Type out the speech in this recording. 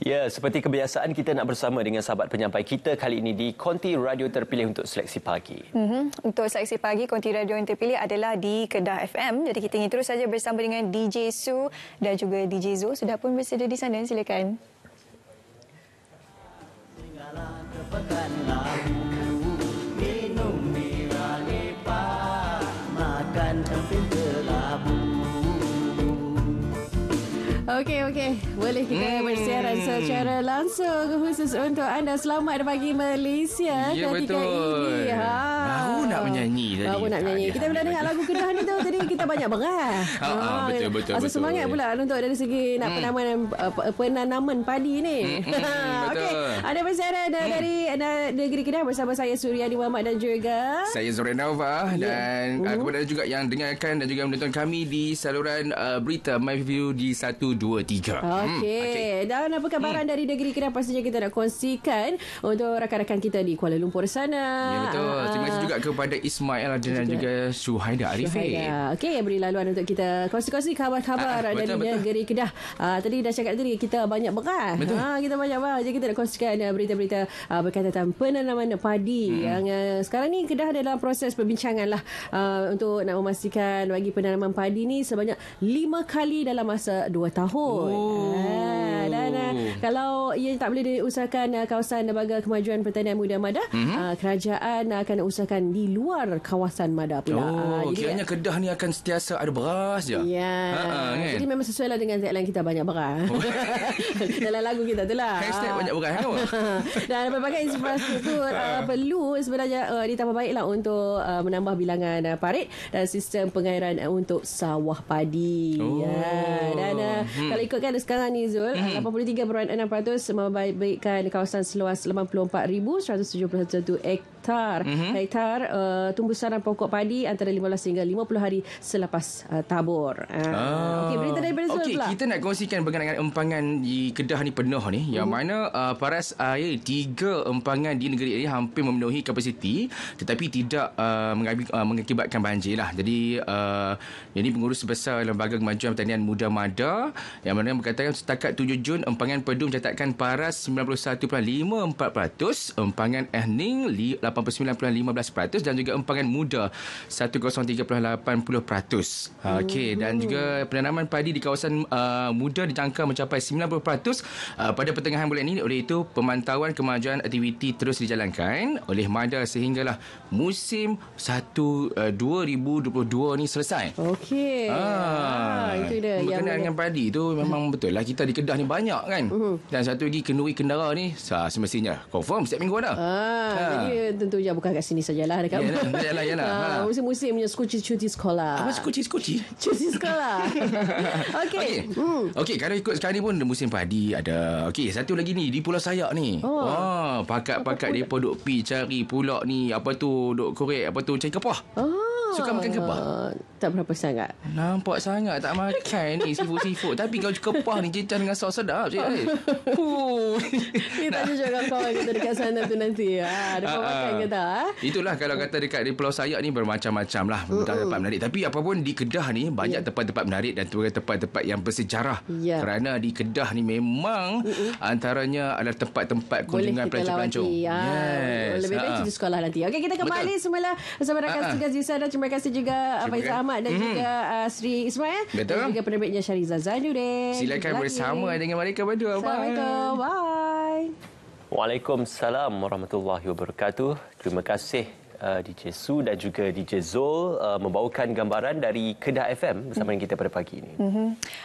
Ya, seperti kebiasaan kita nak bersama dengan sahabat penyampai kita kali ini di Konti Radio Terpilih untuk seleksi pagi. Mm-hmm. Untuk seleksi pagi, Konti Radio yang terpilih adalah di Kedah FM. Jadi kita ingin terus saja bersama dengan DJ Su dan juga DJ Zo. Sudah pun bersedia di sana, silakan. Minum mirah Okey, okey. Boleh kita hmm. bersiaran secara langsung khusus untuk anda. Selamat pagi Malaysia. Ya, yeah, betul. Ini. Ha. Baru nak menyanyi tadi. Baru nak menyanyi. Kita dah dengar lagu Kedah ni tu. Tadi kita banyak berat. Ha, ha, ha, betul, betul. Asa semangat pula untuk dari segi nak hmm. penanaman, eh, penanaman padi ni. Hmm, hmm, hmm betul. Okey, ada bersiaran dari anda negeri kedai bersama saya Surya di Muhammad dan juga saya Zoran Nova yeah. dan uh-huh. kepada juga yang dengarkan dan juga menonton kami di saluran uh, berita My View di 123. Hmm, okey. Hmm. Okay. Dan apa kabaran hmm. dari negeri kita pastinya kita nak kongsikan untuk rakan-rakan kita di Kuala Lumpur sana. Ya betul. Uh-huh. Terima kasih juga kepada Ismail dan juga, juga Suhaida Arifin. Okey, beri laluan untuk kita kongsi-kongsi khabar-khabar uh-huh. dari negeri Kedah. Uh, tadi dah cakap tadi kita banyak berkah. Ha, kita banyak berkah. Jadi kita nak kongsikan uh, berita-berita uh, berkah berkaitan penanaman padi hmm. yang uh, sekarang ni Kedah dalam proses perbincangan lah uh, untuk nak memastikan bagi penanaman padi ni sebanyak lima kali dalam masa dua tahun. Oh. Uh, dan uh, kalau ia tak boleh diusahakan uh, kawasan lembaga kemajuan pertanian muda Madah, hmm. uh, kerajaan akan usahakan di luar kawasan Madah pula. Oh, uh, kiranya Kedah ni akan setiasa ada beras je. Ya. Yeah. Kan? Jadi memang sesuai lah dengan tagline kita banyak beras. Oh. dalam lagu kita tu lah. Hashtag banyak beras. Kan, dan pelbagai Kes merasa tu uh, ha. Perlu sebenarnya uh, Ditambah baik lah Untuk uh, menambah bilangan uh, Parit Dan sistem pengairan uh, Untuk sawah padi oh. Ya Dan uh, hmm. Kalau ikutkan sekarang ni Zul hmm. 83.6% uh, Membaikkan kawasan Seluas 84,171 hektar hmm. Hektar uh, Tumbusan pokok padi Antara 15 hingga 50 hari Selepas uh, tabur uh, ah. Okey berita daripada Zul okay, pula Kita nak kongsikan Berkenaan empangan Di Kedah ni penuh ni Yang mhm. mana uh, Paras air 3 penampangan di negeri ini hampir memenuhi kapasiti tetapi tidak uh, uh, mengakibatkan banjir lah. Jadi uh, ini pengurus besar Lembaga Kemajuan Pertanian Muda Mada yang mana mengatakan setakat 7 Jun empangan pedu mencatatkan paras 91.54% empangan ehning 89.15% dan juga empangan muda 103.80%. Uh, Okey dan juga penanaman padi di kawasan uh, muda dijangka mencapai 90% uh, pada pertengahan bulan ini oleh itu pemantauan kemajuan aktiviti aktiviti terus dijalankan oleh MADA sehinggalah musim 1 2022 eh, ni selesai. Okey. Ha, ah, itu dia. Berkenaan yang dengan padi tu memang hmm. betul lah. Kita di Kedah ni banyak kan. Uh-huh. Dan satu lagi kenduri kendara ni sah, semestinya confirm setiap minggu ada. Ah, ha. Jadi tentu je bukan kat sini sajalah dekat. Yalah, yalah, yalah. yalah. Ha. Musim-musim punya skuci-cuci sekolah. Apa skuci cuti Cuci sekolah. Okey. Okey, hmm. okay, kalau ikut sekarang ni pun musim padi ada. Okey, satu lagi ni di Pulau Sayak ni. Oh. Ah, pakat-pakat mereka duk pi cari pula ni apa tu duk korek apa tu cari kepah oh. Ah. Suka makan kebab? Ah, tak berapa sangat. Nampak sangat tak makan ni seafood-seafood. Tapi kau kepah ni cinta dengan sos sedap cik Ais. Ah. Kita nah. tanya juga kawan kita dekat sana tu nanti. Ha, ada apa makan ke tak? Ha? Itulah kalau kata dekat di Pulau Sayak ni bermacam-macam lah. Uh-uh. Tempat menarik. Tapi apapun di Kedah ni banyak yeah. tempat-tempat menarik dan tempat-tempat yang bersejarah. Yeah. Kerana di Kedah ni memang uh-uh. antaranya adalah tempat-tempat kunjungan pelancong-pelancong. Ya. Yes. Lebih baik ha. kita sekolah nanti. Okey kita kembali semula bersama rakan-rakan di sana. Zainal terima kasih juga uh, Faizal Ahmad dan hmm. juga uh, Sri Ismail dan juga penerbitnya Syariza Zainuddin silakan bersama lagi. dengan mereka berdua Assalamualaikum bye Waalaikumsalam Warahmatullahi Wabarakatuh terima kasih Uh, DJ Su dan juga DJ Zul uh, membawakan gambaran dari Kedah FM bersama dengan kita pada pagi ini. Mm-hmm.